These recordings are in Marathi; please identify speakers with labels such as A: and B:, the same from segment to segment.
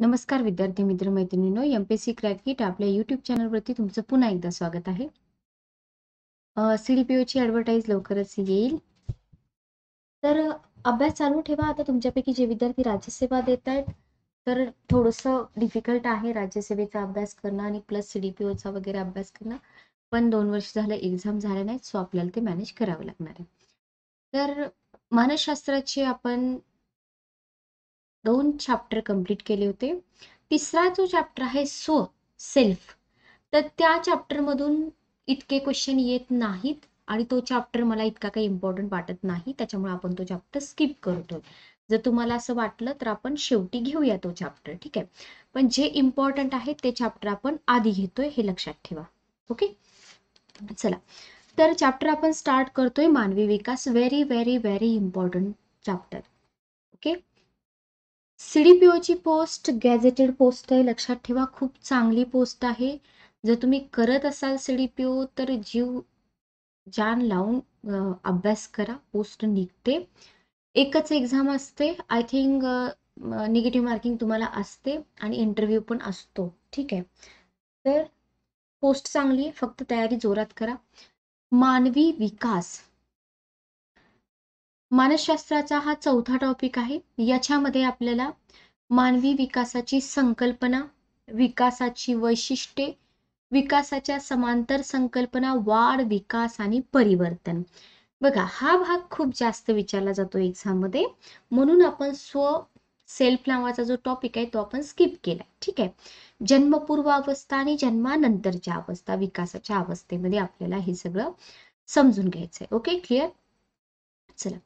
A: नमस्कार विद्यार्थी मित्र मैत्रिणींनो M P C crack kit आपल्या युट्यूब चॅनलवरती तुमचं पुन्हा एकदा स्वागत आहे ची ॲडव्हर्टाईज लवकरच येईल तर अभ्यास चालू ठेवा आता तुमच्यापैकी जे विद्यार्थी राज्यसेवा देत आहेत तर थोडंसं डिफिकल्ट आहे राज्यसेवेचा अभ्यास करणं आणि प्लस चा वगैरे अभ्यास करणं पण दोन वर्ष झालं एक्झाम झाल्या नाहीत सो आपल्याला ते मॅनेज करावं लागणार आहे तर मानसशास्त्राची आपण दोन चॅप्टर कंप्लीट केले होते तिसरा जो चॅप्टर आहे स्व सेल्फ तर त्या चॅप्टरमधून इतके क्वेश्चन येत नाहीत आणि तो चॅप्टर मला इतका काही इम्पॉर्टंट वाटत नाही त्याच्यामुळे आपण तो चॅप्टर स्किप करतो जर तुम्हाला असं वाटलं तर आपण शेवटी घेऊया तो चॅप्टर ठीक आहे पण जे इम्पॉर्टंट आहे ते चॅप्टर आपण आधी घेतोय हे लक्षात ठेवा ओके चला तर चॅप्टर आपण स्टार्ट करतोय मानवी विकास very very very important chapter okay C D P post gazetted post आहे लक्षात ठेवा खूप चांगली पोस्ट आहे जर तुम्ही करत असाल सी डी पी ओ तर जीव जान लावून अभ्यास करा पोस्ट निघते एकच एक्झाम असते आय थिंक निगेटिव्ह मार्किंग तुम्हाला असते आणि इंटरव्ह्यू पण असतो ठीक आहे तर पोस्ट चांगली आहे फक्त तयारी जोरात करा मानवी विकास मानसशास्त्राचा हा चौथा टॉपिक आहे याच्यामध्ये आपल्याला मानवी विकासाची संकल्पना विकासाची वैशिष्ट्ये विकासाच्या समांतर संकल्पना वाढ विकास आणि परिवर्तन बघा हा भाग खूप जास्त विचारला जातो मध्ये म्हणून आपण स्व सेल्फ नावाचा जो टॉपिक आहे तो आपण स्किप केला ठीक आहे जन्मपूर्व अवस्था आणि जन्मानंतरच्या अवस्था विकासाच्या अवस्थेमध्ये आपल्याला हे सगळं समजून घ्यायचं आहे ओके क्लिअर चला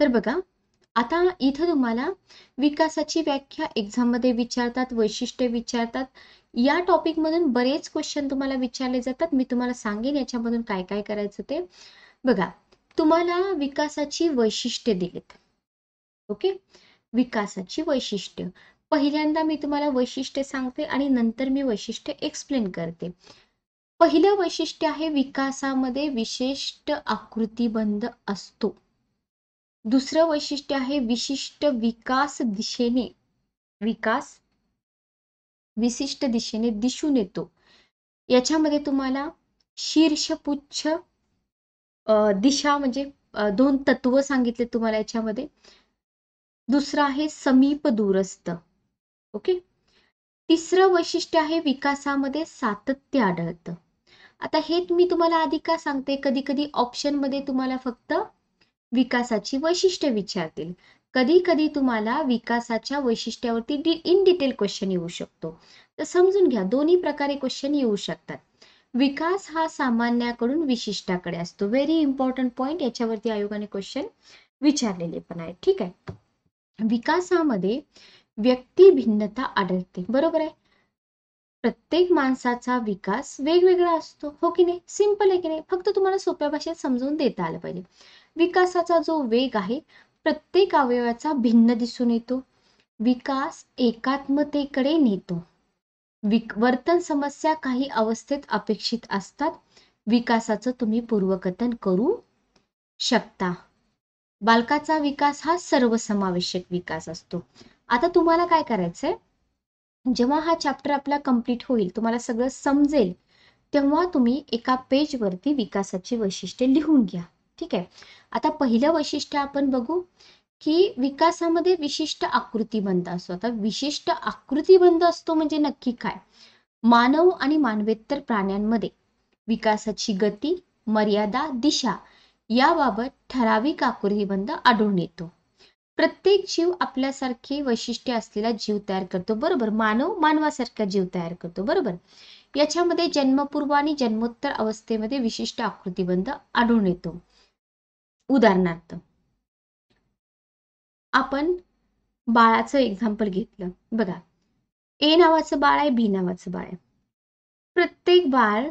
A: तर बघा आता इथं तुम्हाला विकासाची व्याख्या एक्झाममध्ये विचारतात वैशिष्ट्ये विचारतात या टॉपिक मधून बरेच क्वेश्चन तुम्हाला विचारले जातात मी तुम्हाला सांगेन याच्यामधून काय काय करायचं ते बघा तुम्हाला विकासाची वैशिष्ट्ये दिलीत ओके विकासाची वैशिष्ट्य पहिल्यांदा मी तुम्हाला वैशिष्ट्य सांगते आणि नंतर मी वैशिष्ट्य एक्सप्लेन करते पहिलं वैशिष्ट्य आहे विकासामध्ये विशिष्ट आकृतीबंध असतो दुसरं वैशिष्ट्य आहे विशिष्ट विकास दिशेने विकास विशिष्ट दिशेने दिसून येतो याच्यामध्ये तुम्हाला शीर्षपुच्छ दिशा म्हणजे दोन तत्व सांगितले तुम्हाला याच्यामध्ये दुसरं आहे समीप दूरस्थ ओके तिसरं वैशिष्ट्य आहे विकासामध्ये सातत्य आढळतं आता हे मी तुम्हाला आधी का सांगते कधी कधी मध्ये तुम्हाला फक्त विकासाची वैशिष्ट्ये विचारतील कधी कधी तुम्हाला विकासाच्या वैशिष्ट्यावरती डि इन डिटेल क्वेश्चन येऊ शकतो तर समजून घ्या दोन्ही प्रकारे क्वेश्चन येऊ शकतात विकास हा सामान्याकडून विशिष्टाकडे असतो व्हेरी इम्पॉर्टंट पॉइंट याच्यावरती आयोगाने क्वेश्चन विचारलेले पण आहे ठीक आहे विकासामध्ये व्यक्ती भिन्नता आढळते बरोबर आहे प्रत्येक माणसाचा विकास वेगवेगळा असतो हो की नाही सिंपल आहे की नाही फक्त तुम्हाला सोप्या भाषेत समजून देता आलं पाहिजे विकासाचा जो वेग आहे प्रत्येक अवयवाचा भिन्न दिसून येतो विकास एकात्मतेकडे नेतो विक वर्तन समस्या काही अवस्थेत अपेक्षित असतात विकासाचं तुम्ही पूर्वकथन करू शकता बालकाचा विकास हा सर्वसमावेशक विकास असतो आता तुम्हाला काय करायचंय जेव्हा हा चॅप्टर आपला कंप्लीट होईल तुम्हाला सगळं समजेल तेव्हा तुम्ही एका पेजवरती विकासाची वैशिष्ट्ये लिहून घ्या ठीक आहे आता पहिलं वैशिष्ट्य आपण बघू की विकासामध्ये विशिष्ट बंद असतो आता विशिष्ट आकृतीबंध असतो म्हणजे नक्की काय मानव आणि मानवेतर प्राण्यांमध्ये विकासाची गती मर्यादा दिशा याबाबत ठराविक आकृतीबंध आढळून येतो प्रत्येक जीव आपल्यासारखे वैशिष्ट्य असलेला जीव तयार करतो बरोबर मानव मानवासारखा जीव तयार करतो बरोबर याच्यामध्ये जन्मपूर्व आणि जन्मोत्तर अवस्थेमध्ये विशिष्ट आकृतीबंध आढळून येतो उदाहरणार्थ आपण बाळाचं एक्झाम्पल घेतलं बघा ए नावाचं बाळ आहे बी नावाचं बाळ आहे प्रत्येक बाळ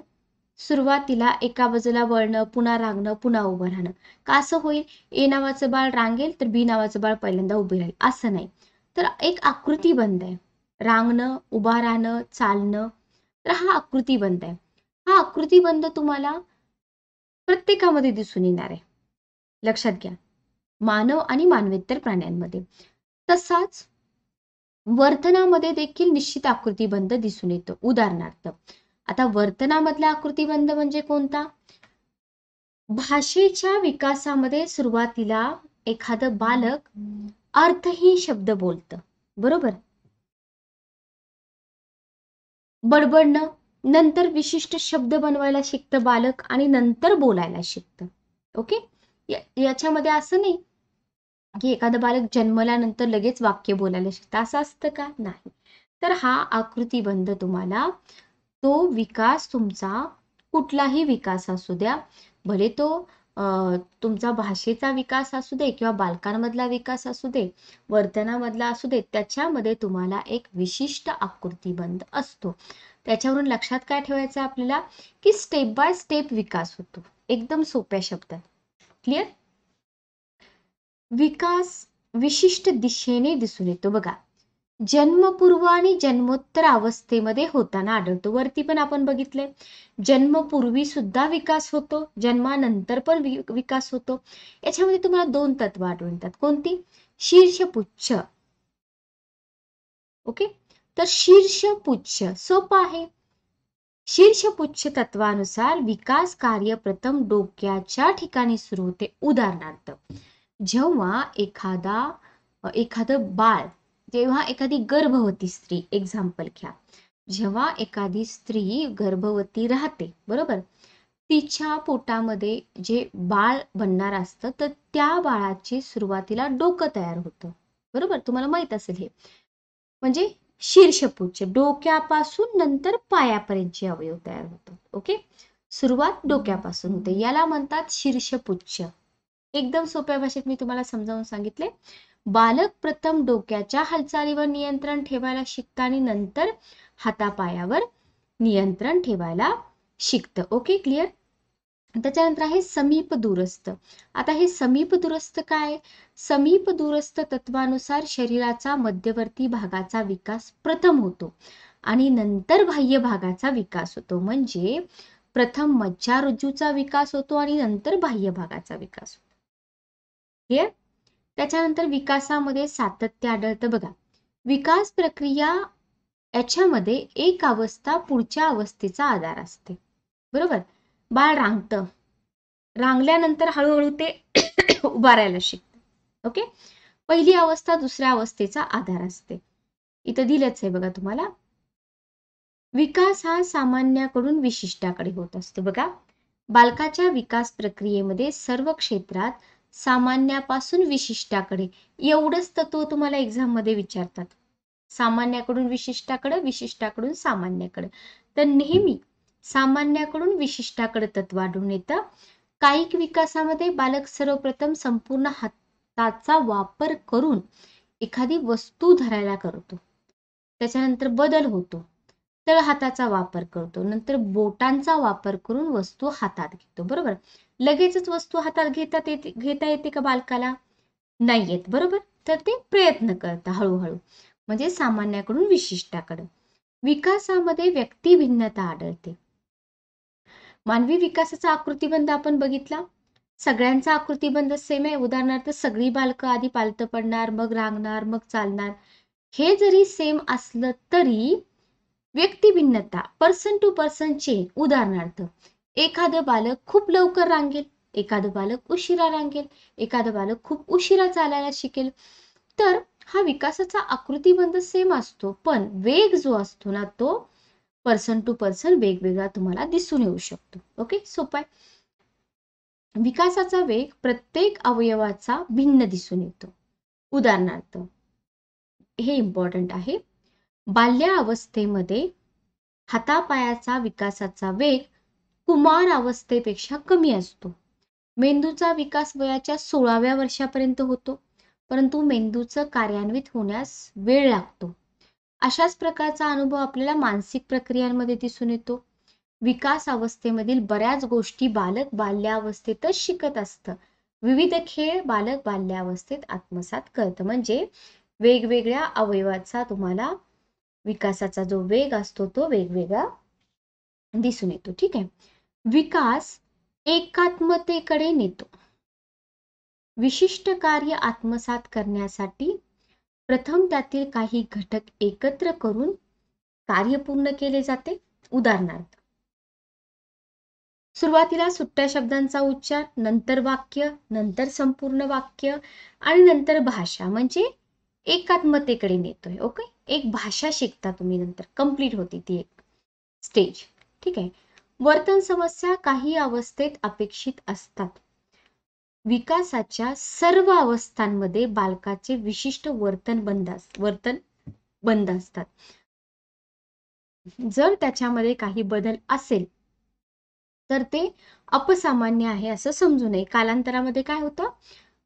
A: सुरुवातीला एका बाजूला वळणं पुन्हा रांगणं पुन्हा उभं राहणं का असं होईल ए नावाचं बाळ रांगेल तर बी नावाचं बाळ पहिल्यांदा उभे राहील असं नाही तर एक आकृती बंद आहे रांगणं उभा राहणं चालणं तर हा आकृती बंद आहे हा आकृती बंद तुम्हाला प्रत्येकामध्ये दिसून येणार आहे लक्षात घ्या मानव आणि मानवेतर प्राण्यांमध्ये तसाच वर्तनामध्ये देखील निश्चित आकृतीबंध दिसून येतो उदाहरणार्थ आता वर्तनामधला आकृतीबंध म्हणजे कोणता भाषेच्या विकासामध्ये सुरुवातीला एखादं बालक अर्थहीन शब्द बोलत बरोबर बडबडणं नंतर विशिष्ट शब्द बनवायला शिकतं बालक आणि नंतर बोलायला शिकतं ओके याच्यामध्ये असं नाही की एखादं बालक जन्मल्यानंतर लगेच वाक्य बोलायला शकतं असं असतं का नाही तर हा आकृतीबंध तुम्हाला तो विकास तुमचा कुठलाही विकास असू द्या भले तो तुमचा भाषेचा विकास असू दे किंवा बालकांमधला विकास असू दे वर्तनामधला असू दे त्याच्यामध्ये तुम्हाला एक विशिष्ट आकृतीबंध असतो त्याच्यावरून लक्षात काय ठेवायचं आपल्याला की स्टेप बाय स्टेप विकास होतो एकदम सोप्या शब्दात विकास विशिष्ट दिशेने दिसून येतो बघा जन्मपूर्व आणि जन्मोत्तर अवस्थेमध्ये होताना आढळतो वरती पण आपण बघितले जन्मपूर्वी सुद्धा विकास होतो जन्मानंतर पण विकास होतो याच्यामध्ये तुम्हाला दोन तत्व आढळून येतात कोणती पुच्छ ओके तर शीर्ष पुच्छ सोपं आहे शीर्षपुच्छ तत्वानुसार विकास कार्य प्रथम डोक्याच्या ठिकाणी सुरू होते उदाहरणार्थ जेव्हा एखादा एखादं बाळ जेव्हा एखादी गर्भवती स्त्री एक्झाम्पल घ्या जेव्हा एखादी स्त्री गर्भवती राहते बरोबर तिच्या पोटामध्ये जे बाळ बनणार असतं तर त्या बाळाची सुरुवातीला डोकं तयार होतं बरोबर तुम्हाला माहित असेल हे म्हणजे शीर्षपुच्छ डोक्यापासून नंतर पायापर्यंतचे अवयव तयार होतात ओके सुरुवात डोक्यापासून होते याला म्हणतात शीर्षपुच्छ एकदम सोप्या भाषेत मी तुम्हाला समजावून सांगितले बालक प्रथम डोक्याच्या हालचालीवर नियंत्रण ठेवायला शिकतं आणि नंतर हातापायावर नियंत्रण ठेवायला शिकतं ओके क्लिअर त्याच्यानंतर आहे समीप दुरस्त आता हे समीप दुरस्त काय समीप दुरस्त तत्वानुसार शरीराचा मध्यवर्ती भागाचा विकास प्रथम होतो आणि नंतर बाह्य भागाचा विकास होतो म्हणजे प्रथम मज्जारज्जूचा विकास होतो आणि नंतर बाह्य भागाचा विकास होतो त्याच्यानंतर विकासामध्ये सातत्य आढळतं बघा विकास प्रक्रिया याच्यामध्ये एक अवस्था पुढच्या अवस्थेचा आधार असते बरोबर बाळ रांगतं रांगल्यानंतर हळूहळू ते उभारायला शिकत ओके पहिली अवस्था दुसऱ्या अवस्थेचा आधार असते इथं दिलंच आहे बघा तुम्हाला विकास हा सामान्याकडून विशिष्टाकडे होत असतो बघा बालकाच्या विकास प्रक्रियेमध्ये सर्व क्षेत्रात सामान्यापासून विशिष्टाकडे एवढंच तत्व तुम्हाला एक्झाम मध्ये विचारतात सामान्याकडून विशिष्टाकडे विशिष्टाकडून सामान्याकडे तर नेहमी सामान्याकडून विशिष्टाकडे तत्व आढळून येतं कायिक विकासामध्ये बालक सर्वप्रथम संपूर्ण हाताचा वापर करून एखादी वस्तू धरायला करतो त्याच्यानंतर बदल होतो तळ हाताचा वापर करतो नंतर बोटांचा वापर करून वस्तू हातात घेतो बरोबर लगेचच वस्तू हातात घेतात येते घेता येते का बालकाला नाही येत बरोबर तर ते प्रयत्न करतात हळूहळू म्हणजे सामान्याकडून विशिष्टाकडे विकासामध्ये भिन्नता आढळते मानवी विकासाचा आकृतीबंध आपण बघितला सगळ्यांचा आकृतीबंध सेम आहे उदाहरणार्थ सगळी बालकं आधी पालत पडणार मग रांगणार मग चालणार हे जरी सेम असलं तरी व्यक्ती भिन्नता पर्सन टू पर्सन चेंज उदाहरणार्थ एखादं बालक खूप लवकर रांगेल एखादं बालक उशिरा रांगेल एखादं बालक खूप उशिरा चालायला शिकेल तर हा विकासाचा आकृतीबंध सेम असतो पण वेग जो असतो ना तो पर्सन टू पर्सन वेगवेगळा तुम्हाला दिसून येऊ शकतो ओके सोपाय विकासाचा वेग प्रत्येक अवयवाचा भिन्न दिसून येतो उदाहरणार्थ हे इम्पॉर्टंट आहे बाल्य अवस्थेमध्ये हातापायाचा विकासाचा वेग कुमार अवस्थेपेक्षा कमी असतो मेंदूचा विकास वयाच्या सोळाव्या वर्षापर्यंत होतो परंतु मेंदूचं कार्यान्वित होण्यास वेळ लागतो अशाच प्रकारचा अनुभव आपल्याला मानसिक प्रक्रियांमध्ये दिसून येतो विकास अवस्थेमधील बऱ्याच गोष्टी बालक बाल्यावस्थेतच शिकत असतं विविध खेळ बालक बाल्यावस्थेत आत्मसात करतं म्हणजे वेगवेगळ्या अवयवाचा तुम्हाला विकासाचा जो वेग असतो तो वेगवेगळा दिसून येतो ठीक आहे विकास एकात्मतेकडे नेतो विशिष्ट कार्य आत्मसात करण्यासाठी प्रथम त्यातील काही घटक एकत्र करून कार्य पूर्ण केले जाते उदाहरणार्थ सुरुवातीला सुट्ट्या शब्दांचा उच्चार नंतर वाक्य नंतर संपूर्ण वाक्य आणि नंतर भाषा म्हणजे एकात्मतेकडे नेतोय ओके एक भाषा शिकता तुम्ही नंतर कंप्लीट होती ती एक स्टेज ठीक आहे वर्तन समस्या काही अवस्थेत अपेक्षित असतात विकासाच्या सर्व अवस्थांमध्ये बालकाचे विशिष्ट वर्तन बंद वर्तन बंद असतात जर त्याच्यामध्ये काही बदल असेल तर ते अपसामान्य आहे असं समजू नये कालांतरामध्ये काय होतं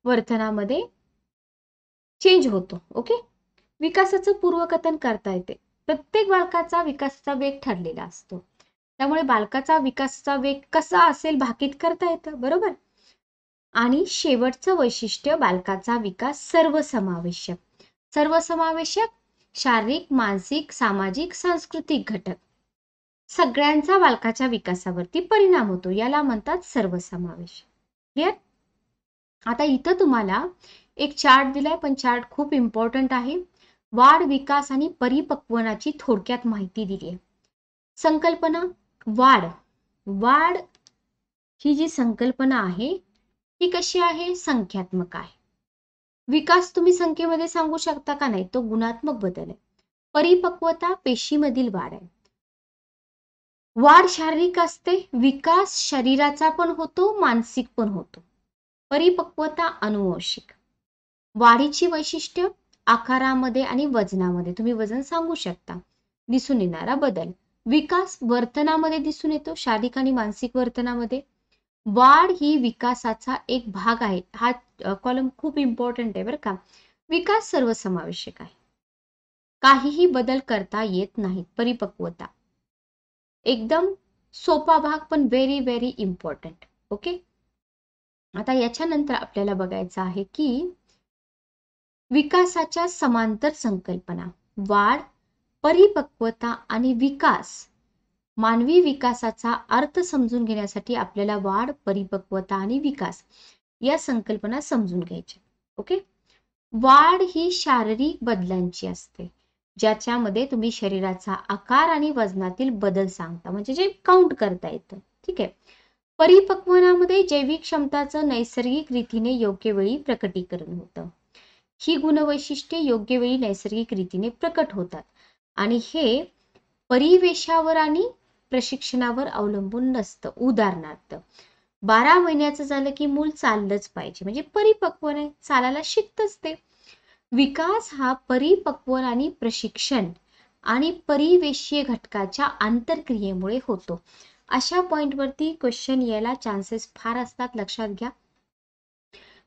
A: वर्तनामध्ये चेंज होतो ओके विकासाचं पूर्वकथन करता येते प्रत्येक बालकाचा विकासाचा वेग ठरलेला असतो त्यामुळे बालकाचा विकासाचा वेग कसा असेल भाकीत करता येतं बरोबर आणि शेवटचं वैशिष्ट्य बालकाचा विकास सर्वसमावेशक सर्वसमावेशक शारीरिक मानसिक सामाजिक सांस्कृतिक घटक सगळ्यांचा बालकाच्या विकासावरती परिणाम होतो याला म्हणतात सर्वसमावेश क्लिअर आता इथं तुम्हाला एक चार्ट दिलाय पण चार्ट खूप इम्पॉर्टंट आहे वाढ विकास आणि परिपक्वनाची थोडक्यात माहिती दिली आहे संकल्पना वाढ वाढ ही जी संकल्पना आहे ही कशी आहे संख्यात्मक आहे विकास तुम्ही संख्येमध्ये सांगू शकता का नाही तो गुणात्मक बदल आहे परिपक्वता पेशीमधील वाढ आहे वाढ शारीरिक असते विकास शरीराचा पण होतो मानसिक पण होतो परिपक्वता अनुवंशिक वाढीची वैशिष्ट्य आकारामध्ये आणि वजनामध्ये तुम्ही वजन सांगू शकता दिसून येणारा बदल विकास वर्तनामध्ये दिसून येतो शारीरिक आणि मानसिक वर्तनामध्ये वाढ ही विकासाचा एक भाग आहे हा कॉलम खूप इम्पॉर्टंट आहे बरं का विकास सर्वसमावेशक आहे काहीही बदल करता येत नाहीत परिपक्वता एकदम सोपा भाग पण व्हेरी व्हेरी इम्पॉर्टंट ओके आता याच्यानंतर आपल्याला बघायचं आहे की विकासाच्या समांतर संकल्पना वाढ परिपक्वता आणि विकास मानवी विकासाचा अर्थ समजून घेण्यासाठी आपल्याला वाढ परिपक्वता आणि विकास या संकल्पना समजून घ्यायच्या ओके वाढ ही शारीरिक बदलांची असते ज्याच्यामध्ये तुम्ही शरीराचा आकार आणि वजनातील बदल सांगता म्हणजे जे काउंट करता येतं ठीक आहे परिपक्वनामध्ये जैविक क्षमताचं नैसर्गिक रीतीने योग्य वेळी प्रकटीकरण होतं ही गुणवैशिष्ट्ये योग्य वेळी नैसर्गिक रीतीने प्रकट होतात आणि हे परिवेशावर आणि प्रशिक्षणावर अवलंबून नसतं उदाहरणार्थ बारा महिन्याचं झालं की मूल चाललंच पाहिजे म्हणजे परिपक्वने चालायला शिकतच ते विकास हा परिपक्वन आणि प्रशिक्षण आणि परिवेशीय घटकाच्या आंतरक्रियेमुळे होतो अशा पॉइंटवरती क्वेश्चन यायला चान्सेस फार असतात लक्षात घ्या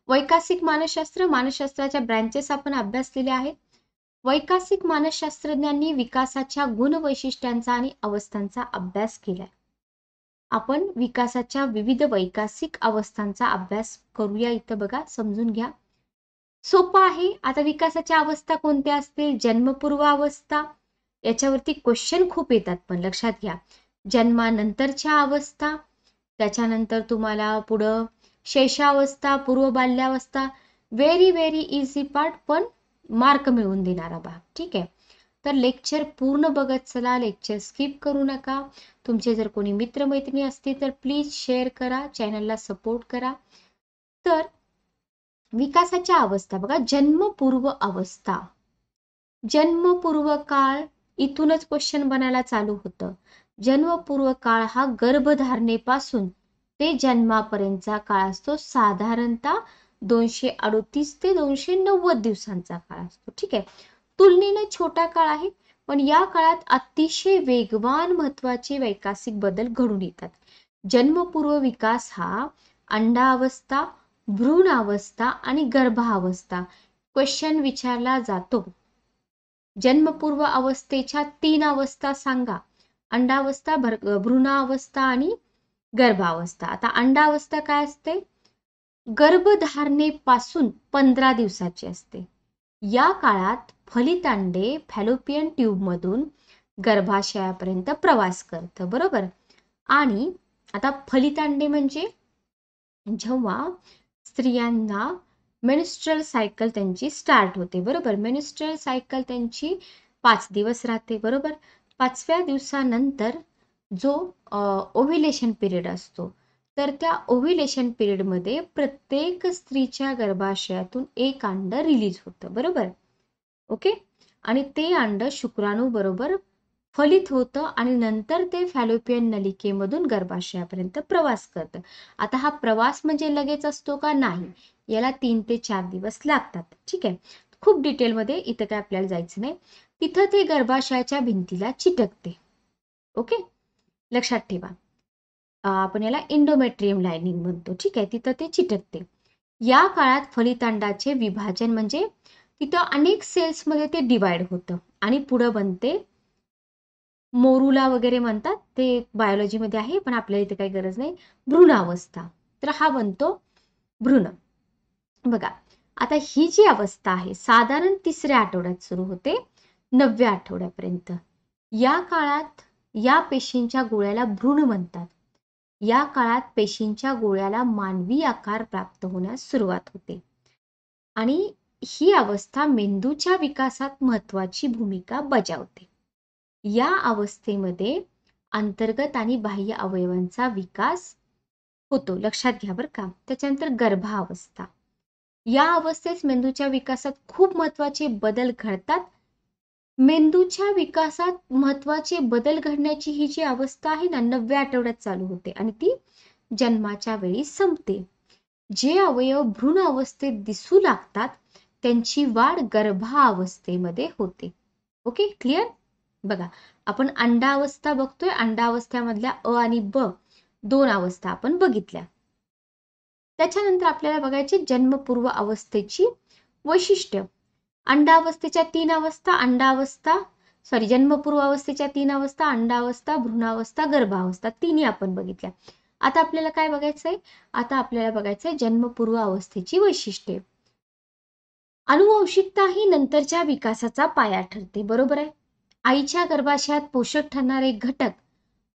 A: वैकासिक मानसशास्त्र मानसशास्त्राच्या ब्रँचेस आपण अभ्यासलेले आहेत वैकासिक मानसशास्त्रज्ञांनी विकासाच्या गुण वैशिष्ट्यांचा आणि अवस्थांचा अभ्यास केलाय आपण विकासाच्या विविध वैकासिक अवस्थांचा अभ्यास करूया इथं बघा समजून घ्या सोपं आहे आता विकासाच्या अवस्था कोणत्या असतील जन्मपूर्व अवस्था याच्यावरती क्वेश्चन खूप येतात पण लक्षात घ्या जन्मानंतरच्या अवस्था त्याच्यानंतर तुम्हाला पुढं शैशावस्था पूर्व बाल्यावस्था व्हेरी व्हेरी इझी पार्ट पण मार्क मिळवून देणारा भाग ठीक आहे तर लेक्चर पूर्ण बघत चला लेक्चर स्किप करू नका तुमचे जर कोणी मित्र मित्रमैत्रिणी असतील तर प्लीज शेअर करा चॅनलला सपोर्ट करा तर विकासाच्या अवस्था बघा जन्मपूर्व अवस्था जन्मपूर्व काळ इथूनच क्वेश्चन बनायला चालू होतं जन्मपूर्व काळ हा गर्भधारणेपासून ते जन्मापर्यंतचा काळ असतो साधारणतः दोनशे अडोतीस ते दोनशे नव्वद दिवसांचा काळ असतो ठीक आहे तुलनेने छोटा काळ आहे पण या काळात अतिशय वेगवान महत्वाचे वैकासिक बदल घडून येतात जन्मपूर्व विकास हा अंडावस्था भ्रूणावस्था आणि गर्भावस्था क्वेश्चन विचारला जातो जन्मपूर्व अवस्थेच्या तीन अवस्था सांगा अंडावस्था भ्रूणावस्था आणि गर्भावस्था आता अंडावस्था काय असते गर्भधारणेपासून पंधरा दिवसाची असते या काळात फलितांडे फॅलोपियन ट्यूबमधून गर्भाशयापर्यंत प्रवास करतं बरोबर आणि आता फलितांडे म्हणजे जेव्हा स्त्रियांना मेनिस्ट्रल सायकल त्यांची स्टार्ट होते बरोबर मेनिस्ट्रल सायकल त्यांची पाच दिवस राहते बरोबर पाचव्या दिवसानंतर जो ओव्हिलेशन पिरियड असतो तर त्या ओव्हिलेशन पिरियडमध्ये प्रत्येक स्त्रीच्या गर्भाशयातून एक अंड रिलीज होतं बरोबर ओके आणि ते अंड शुक्राणू बरोबर फलित होतं आणि नंतर ते फॅलोपियन नलिकेमधून गर्भाशयापर्यंत प्रवास करतं आता हा प्रवास म्हणजे लगेच असतो का नाही याला तीन ते चार दिवस लागतात ठीक आहे खूप डिटेलमध्ये इथं काय आपल्याला जायचं नाही तिथं ते गर्भाशयाच्या भिंतीला चिटकते ओके लक्षात ठेवा आपण याला इंडोमेट्रियम लायनिंग म्हणतो ठीक आहे तिथं ते चिटकते या काळात फलितांडाचे विभाजन म्हणजे तिथं अनेक सेल्समध्ये ते डिवाइड होतं आणि पुढं बनते मोरूला वगैरे म्हणतात ते बायोलॉजीमध्ये आहे पण आपल्याला इथे काही गरज नाही भ्रूणावस्था तर हा बनतो भ्रूण बघा आता ही जी अवस्था आहे साधारण तिसऱ्या आठवड्यात सुरू होते नवव्या आठवड्यापर्यंत या काळात या पेशींच्या गोळ्याला भ्रूण म्हणतात या काळात पेशींच्या गोळ्याला मानवी आकार प्राप्त होण्यास सुरुवात होते आणि ही अवस्था मेंदूच्या विकासात महत्वाची भूमिका बजावते या अवस्थेमध्ये अंतर्गत आणि बाह्य अवयवांचा विकास होतो लक्षात घ्या बरं का त्याच्यानंतर गर्भावस्था या अवस्थेत मेंदूच्या विकासात खूप महत्वाचे बदल घडतात मेंदूच्या विकासात महत्वाचे बदल घडण्याची ही जी अवस्था आहे ना नवव्या आठवड्यात चालू होते आणि ती जन्माच्या वेळी संपते जे अवयव भ्रूण अवस्थेत दिसू लागतात त्यांची वाढ गर्भावस्थेमध्ये होते ओके क्लिअर बघा आपण अंडावस्था बघतोय अंडावस्थ्यामधल्या अ आणि ब दोन अवस्था आपण बघितल्या त्याच्यानंतर आपल्याला बघायची जन्मपूर्व अवस्थेची वैशिष्ट्य अंडावस्थेच्या तीन अवस्था अंडावस्था सॉरी अवस्थेच्या तीन अवस्था अंडावस्था भ्रूणावस्था गर्भावस्था तिन्ही आपण बघितल्या आता आपल्याला काय बघायचंय आता आपल्याला बघायचंय जन्मपूर्व अवस्थेची वैशिष्ट्ये अनुवंशिकता ही नंतरच्या विकासाचा पाया ठरते बरोबर आहे आईच्या गर्भाशयात पोषक ठरणारे घटक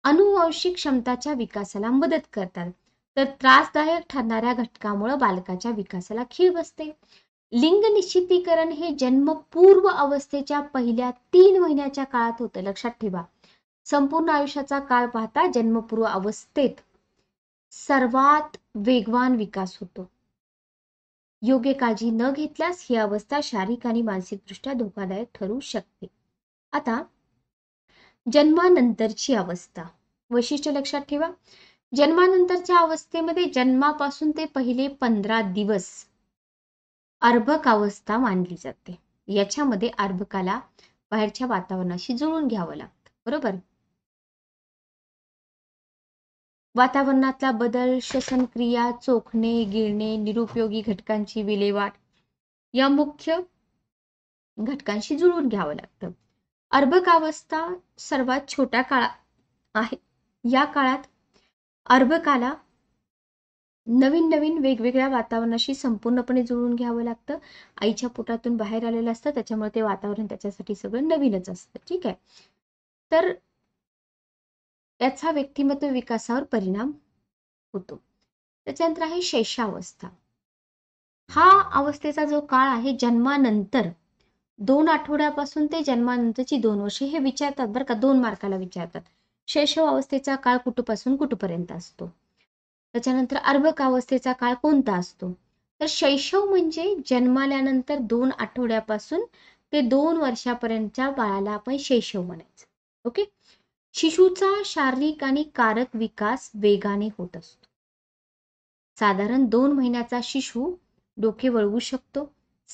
A: अनुवंशिक क्षमताच्या विकासाला मदत करतात तर त्रासदायक ठरणाऱ्या घटकामुळे बालकाच्या विकासाला खीळ बसते लिंग निश्चितीकरण हे जन्मपूर्व अवस्थेच्या पहिल्या तीन महिन्याच्या काळात होतं लक्षात ठेवा संपूर्ण आयुष्याचा काळ पाहता जन्मपूर्व अवस्थेत सर्वात वेगवान विकास होतो योग्य काळजी न घेतल्यास ही अवस्था शारीरिक आणि मानसिकदृष्ट्या धोकादायक ठरू शकते आता जन्मानंतरची अवस्था वैशिष्ट्य लक्षात ठेवा जन्मानंतरच्या अवस्थेमध्ये जन्मापासून ते पहिले पंधरा दिवस अर्भकावस्था मानली जाते याच्यामध्ये अर्भकाला बाहेरच्या वातावरणाशी जुळून घ्यावं लागतं बरोबर वातावरणातला बदल क्रिया चोखणे गिळणे निरुपयोगी घटकांची विल्हेवाट या मुख्य घटकांशी जुळून घ्यावं लागतं अर्भकावस्था सर्वात छोटा काळ आहे या काळात अर्भकाला नवीन नवीन वेगवेगळ्या वातावरणाशी संपूर्णपणे जुळून घ्यावं लागतं आईच्या पोटातून बाहेर आलेलं असतं त्याच्यामुळे ते वातावरण त्याच्यासाठी सगळं नवीनच असतं ठीक आहे तर याचा व्यक्तिमत्व विकासावर परिणाम होतो त्याच्यानंतर आहे शैशावस्था हा अवस्थेचा जो काळ आहे जन्मानंतर दोन आठवड्यापासून ते जन्मानंतरची दोन वर्षे हे विचारतात बरं का दोन मार्काला विचारतात शैशव अवस्थेचा काळ कुठपासून कुठपर्यंत असतो त्याच्यानंतर अर्भकावस्थेचा काळ कोणता असतो तर शैशव म्हणजे जन्माल्यानंतर दोन आठवड्यापासून ते दोन वर्षापर्यंतच्या बाळाला आपण शैशव म्हणायचं ओके शिशूचा शारीरिक आणि कारक विकास वेगाने होत असतो साधारण दोन महिन्याचा शिशू डोके वळवू शकतो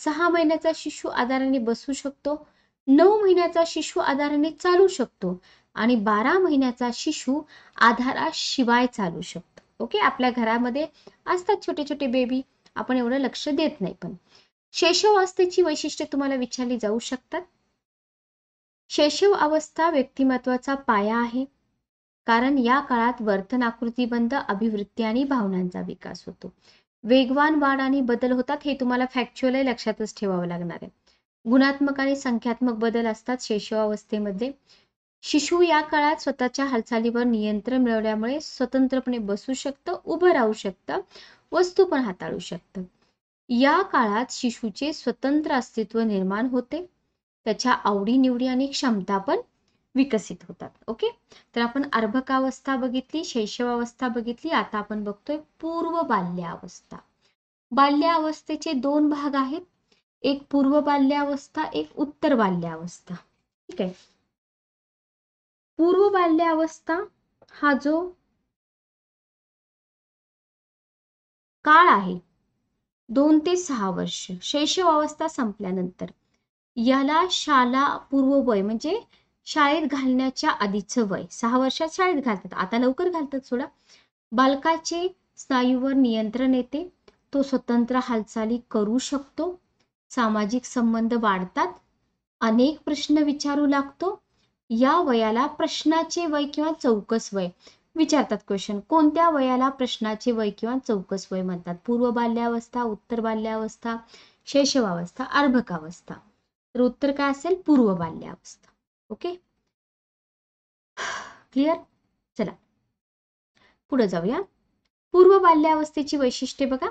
A: सहा महिन्याचा शिशू आधाराने बसू शकतो नऊ महिन्याचा शिशू आधाराने चालू शकतो आणि बारा महिन्याचा शिशू आधाराशिवाय चालू शकतो ओके आपल्या घरामध्ये असतात छोटे छोटे बेबी आपण एवढं लक्ष देत नाही पण अवस्थेची वैशिष्ट्ये तुम्हाला विचारली जाऊ शकतात शैशव अवस्था व्यक्तिमत्वाचा पाया आहे कारण या काळात वर्तन आकृतीबंध अभिवृत्ती आणि भावनांचा विकास होतो वेगवान वाढ आणि बदल होतात हे तुम्हाला फॅक्च्युअल लक्षातच ठेवावं लागणार आहे गुणात्मक आणि संख्यात्मक बदल असतात शैशवावस्थेमध्ये शिशु या काळात स्वतःच्या हालचालीवर नियंत्रण मिळवल्यामुळे स्वतंत्रपणे बसू शकतं उभं राहू शकतं वस्तू पण हाताळू शकतं या काळात शिशूचे स्वतंत्र अस्तित्व निर्माण होते त्याच्या आवडीनिवडी आणि क्षमता पण विकसित होतात ओके तर आपण अर्भकावस्था बघितली शैशवावस्था बघितली आता आपण बघतोय पूर्व बाल्यावस्था बाल्यावस्थेचे दोन भाग आहेत एक पूर्व बाल्यावस्था एक उत्तर बाल्यावस्था ठीक आहे पूर्व बाल्यावस्था हा जो काळ आहे दोन ते सहा वर्ष शैशव अवस्था संपल्यानंतर याला शाला पूर्व वय म्हणजे शाळेत घालण्याच्या आधीचं वय सहा वर्षात शाळेत घालतात आता लवकर घालतात सोडा बालकाचे स्नायूवर नियंत्रण येते तो स्वतंत्र हालचाली करू शकतो सामाजिक संबंध वाढतात अनेक प्रश्न विचारू लागतो या वयाला प्रश्नाचे वय किंवा चौकस वय विचारतात क्वेश्चन कोणत्या वयाला प्रश्नाचे वय किंवा चौकस वय म्हणतात पूर्व बाल्यावस्था उत्तर बाल्यावस्था शैशवावस्था अर्भकावस्था तर उत्तर काय असेल पूर्व बाल्यावस्था ओके क्लिअर चला पुढे जाऊया पूर्व बाल्यावस्थेची वैशिष्ट्ये बघा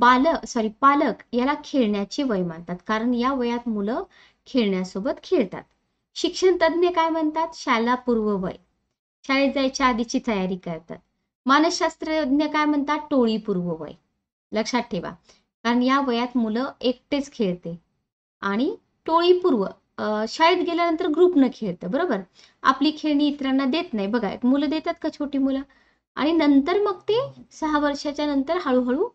A: बाल सॉरी पालक याला खेळण्याचे वय मानतात कारण या वयात मुलं खेळण्यासोबत खेळतात शिक्षण तज्ज्ञ काय म्हणतात शाला पूर्व वय शाळेत जायच्या आधीची तयारी करतात मानसशास्त्रज्ञ काय म्हणतात टोळी पूर्व वय लक्षात ठेवा कारण या वयात मुलं एकटेच खेळते आणि टोळी पूर्व शाळेत गेल्यानंतर ग्रुपनं खेळतं बरोबर आपली खेळणी इतरांना देत नाही बघा मुलं देतात का छोटी मुलं आणि नंतर मग ते सहा वर्षाच्या नंतर हळूहळू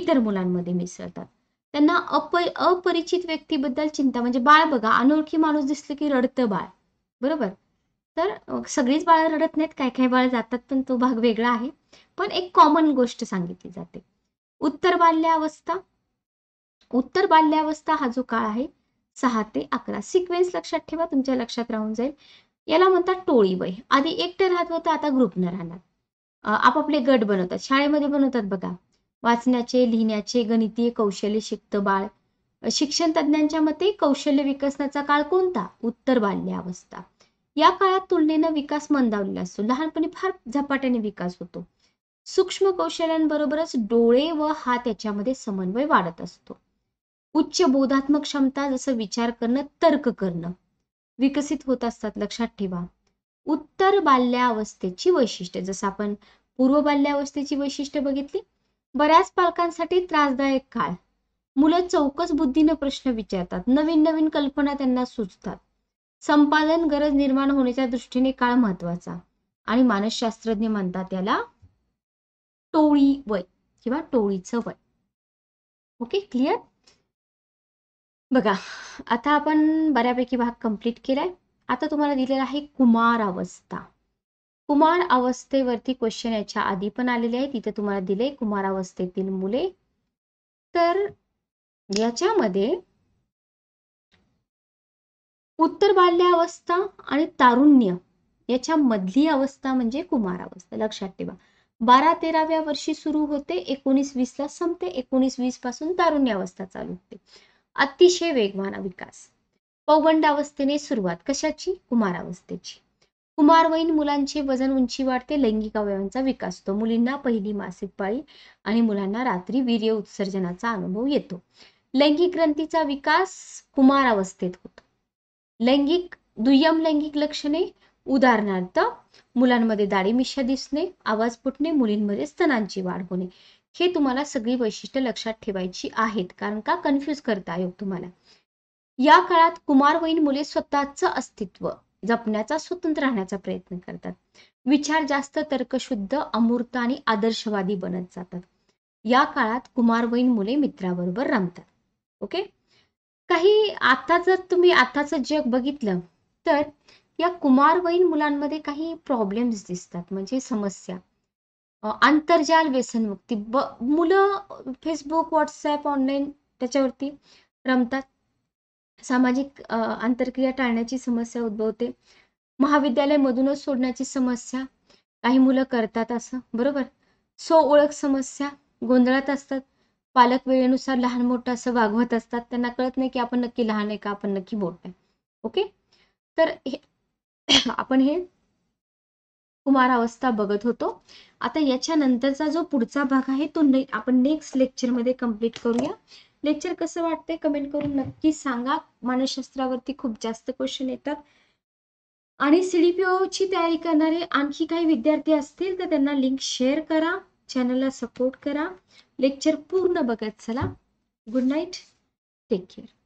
A: इतर मुलांमध्ये मिसळतात त्यांना अप अपरिचित व्यक्तीबद्दल चिंता म्हणजे बाळ बघा अनोळखी माणूस दिसलं की रडतं बाळ बरोबर तर सगळीच बाळ रडत नाहीत काय काय बाळ जातात पण तो भाग वेगळा आहे पण एक कॉमन गोष्ट सांगितली जाते उत्तर बाल्यावस्था उत्तर बाल्यावस्था हा जो काळ आहे सहा ते अकरा सिक्वेन्स लक्षात ठेवा तुमच्या लक्षात राहून जाईल याला म्हणतात टोळी वय आधी एकटं राहत होतं आता ग्रुपनं राहणार आपापले गट बनवतात शाळेमध्ये बनवतात बघा वाचण्याचे लिहिण्याचे गणितीय कौशल्य शिकत बाळ शिक्षण तज्ञांच्या मते कौशल्य विकसनाचा काळ कोणता उत्तर बाल्यावस्था या काळात तुलनेनं विकास मंदावलेला असतो लहानपणी फार झपाट्याने विकास होतो सूक्ष्म कौशल्यांबरोबरच डोळे व हात त्याच्यामध्ये समन्वय वाढत असतो उच्च बोधात्मक क्षमता जसं विचार करणं तर्क करणं विकसित होत असतात लक्षात ठेवा उत्तर बाल्यावस्थेची वैशिष्ट्य जसं आपण पूर्व बाल्यावस्थेची वैशिष्ट्य बघितली बऱ्याच पालकांसाठी त्रासदायक काळ मुलं चौकस बुद्धीने प्रश्न विचारतात नवीन नवीन कल्पना त्यांना सुचतात संपादन गरज निर्माण होण्याच्या दृष्टीने काळ महत्वाचा आणि मानसशास्त्रज्ञ म्हणतात याला टोळी वय किंवा टोळीचं वय ओके क्लिअर बघा आता आपण बऱ्यापैकी भाग कंप्लीट केलाय आता तुम्हाला दिलेला आहे कुमार अवस्था कुमार अवस्थेवरती क्वेश्चन याच्या आधी पण आलेले आहे तिथे तुम्हाला दिले कुमार अवस्थेतील मुले तर याच्यामध्ये उत्तर बाल्यावस्था आणि तारुण्य याच्या मधली अवस्था म्हणजे कुमार अवस्था लक्षात ठेवा बारा तेराव्या वर्षी सुरू होते एकोणीस वीस ला संपते एकोणीस वीस पासून तारुण्य अवस्था चालू होते अतिशय वेगवान विकास अवस्थेने सुरुवात कशाची कुमारावस्थेची कुमारवयीन मुलांचे वजन उंची वाढते लैंगिक अवयवांचा विकास होतो मुलींना पहिली मासिक पाळी आणि मुलांना रात्री वीर्य उत्सर्जनाचा अनुभव येतो लैंगिक ग्रंथीचा विकास अवस्थेत होतो लैंगिक दुय्यम लैंगिक लक्षणे उदाहरणार्थ मुलांमध्ये दाढी मिश्या दिसणे आवाज फुटणे मुलींमध्ये स्तनांची वाढ होणे हे तुम्हाला सगळी वैशिष्ट्य लक्षात ठेवायची आहेत कारण का कन्फ्यूज करता येऊ तुम्हाला या काळात कुमारवयीन मुले स्वतःच अस्तित्व जपण्याचा स्वतंत्र राहण्याचा प्रयत्न करतात विचार जास्त तर्कशुद्ध अमूर्त आणि आदर्शवादी बनत जातात या काळात कुमारवयीन मुले मित्राबरोबर रमतात ओके काही आता जर तुम्ही आताचं जग बघितलं तर या कुमारवयीन मुलांमध्ये काही प्रॉब्लेम्स दिसतात म्हणजे समस्या आंतरजाल व्यसनमुक्ती ब मुलं फेसबुक व्हॉट्सॲप ऑनलाईन त्याच्यावरती रमतात सामाजिक आंतरक्रिया टाळण्याची समस्या उद्भवते मधूनच सोडण्याची समस्या काही मुलं करतात असं बरोबर सो ओळख समस्या गोंधळात असतात पालक वेळेनुसार लहान मोठं असं वागवत असतात त्यांना कळत नाही की आपण नक्की लहान आहे का आपण नक्की मोठं आहे ओके तर आपण हे कुमार अवस्था बघत होतो आता याच्या नंतरचा जो पुढचा भाग आहे तो आपण नेक्स्ट लेक्चरमध्ये कम्प्लीट करूया लेक्चर कसं वाटतंय कमेंट करून नक्की सांगा मानसशास्त्रावरती खूप जास्त क्वेश्चन येतात आणि सीडीपीओची तयारी करणारे आणखी काही विद्यार्थी असतील तर त्यांना लिंक शेअर करा चॅनलला सपोर्ट करा लेक्चर पूर्ण बघत चला गुड नाईट टेक केअर